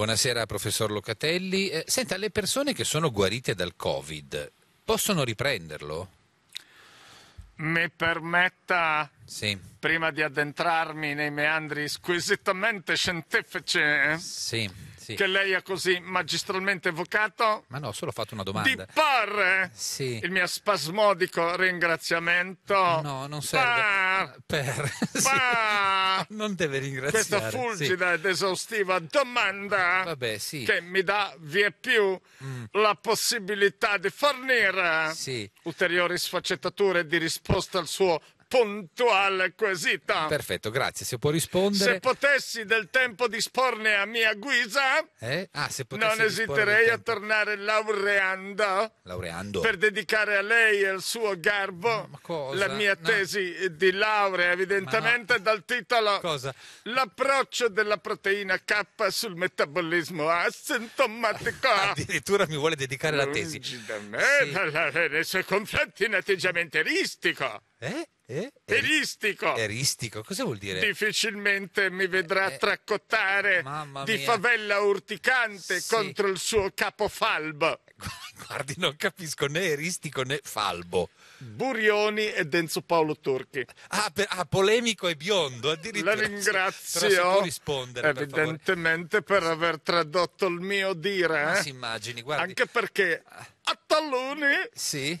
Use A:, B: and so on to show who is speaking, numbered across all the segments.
A: Buonasera professor Locatelli. Eh, senta, le persone che sono guarite dal Covid possono riprenderlo?
B: Mi permetta, sì. prima di addentrarmi nei meandri squisitamente scientifici, eh? sì sì. che lei ha così magistralmente evocato?
A: Ma no, solo ho fatto una domanda. Di
B: porre eh? sì. il mio spasmodico ringraziamento. No, non serve. Per. per. sì. Non deve ringraziare. Questa fulgida ed esaustiva domanda Vabbè, che mi dà via più mm. la possibilità di fornire ulteriori sfaccettature di risposta al suo puntuale quesita. Perfetto,
A: grazie. Se può rispondere. Se
B: potessi del tempo disporne a mia guisa,
A: eh? ah, se non esiterei a
B: tornare laureando,
A: laureando per
B: dedicare a lei e al suo garbo ma, cosa? la mia no. tesi di laurea, evidentemente no. dal titolo cosa? L'approccio della proteina K sul metabolismo asintomatico. Addirittura mi vuole dedicare Lungi la tesi. Da me, sì. nei suoi confronti in atteggiamento eristico. Eh? Eh? Eristico. Eristico, cosa vuol dire? Difficilmente mi vedrà eh, eh tracottare di favella urticante sì. contro il suo capo falbo. Guardi, non capisco né Eristico né Falbo. Burioni e Denzo Paolo Turchi. Ah, per, ah, polemico e biondo, addirittura. La ringrazio. Se, può rispondere, evidentemente per, per, aver tradotto il mio dire. Eh? si immagini, guardi. Anche perché ah. a talloni sì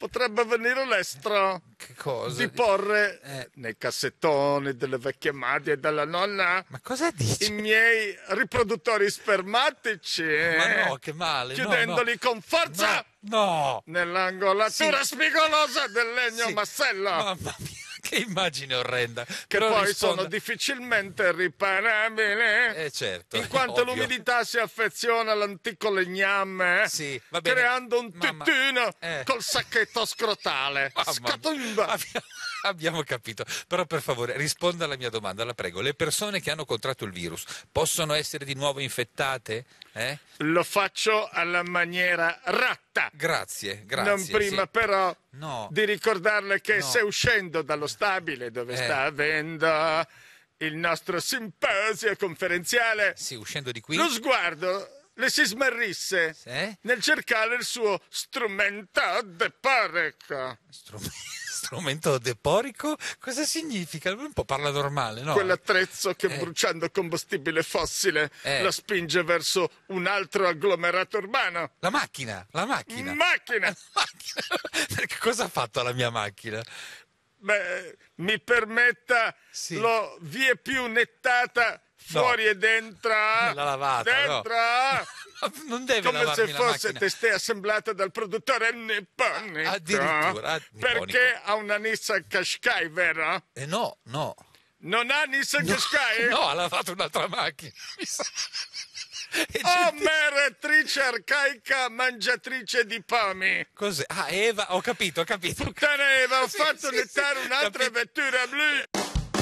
B: potrebbe venire l'estro che cosa? di porre eh. nel cassettone delle vecchie madri e della nonna ma cosa dici? i miei riproduttori spermatici ma no che male chiudendoli no, no. con forza ma, no nell'angolatura sì. spigolosa del legno sì. massello mamma mia che immagine orrenda.
A: Che Però poi risponda... sono
B: difficilmente riparabili. Eh
A: certo. In quanto eh, ovvio.
B: l'umidità si affeziona all'antico legname, eh, sì, creando un Mamma... tettino eh. col sacchetto scrotale. Mamma... Scatumba! Abbiamo... Abbiamo capito, però per
A: favore risponda alla mia domanda, la prego. Le persone che hanno contratto il virus possono essere di nuovo
B: infettate? Eh? Lo faccio alla maniera ratta. Grazie, grazie. Non prima sì. però no. di ricordarle che no. se uscendo dallo stabile dove eh. sta avendo il nostro simposio conferenziale... Sì, uscendo di qui... Lo sguardo le si smarrisse sì? nel cercare il suo strumento de porico. Strum-
A: strumento deporico?
B: Cosa significa? Lui un
A: po' parla normale, no?
B: Quell'attrezzo che eh. bruciando combustibile fossile eh. la spinge verso un altro agglomerato urbano. La macchina, la macchina. Macchina! La macchina. cosa ha fatto la mia macchina? Beh, mi permetta, sì. l'ho vie più nettata fuori no. e dentro. La lavata, dentro. No. Non deve Come se fosse testè assemblata dal produttore nipponico. Addirittura. Ah, nipponico. Perché ha una Nissan Qashqai, vero? Eh no, no. Non ha Nissan no, Qashqai? No, ha lavato un'altra macchina. Oh, meretrice arcaica, mangiatrice di pomi. Cos'è? Ah, Eva, ho capito, ho capito. Puttana Eva, ho sì, fatto sì, nettare sì, un'altra capito. vettura blu.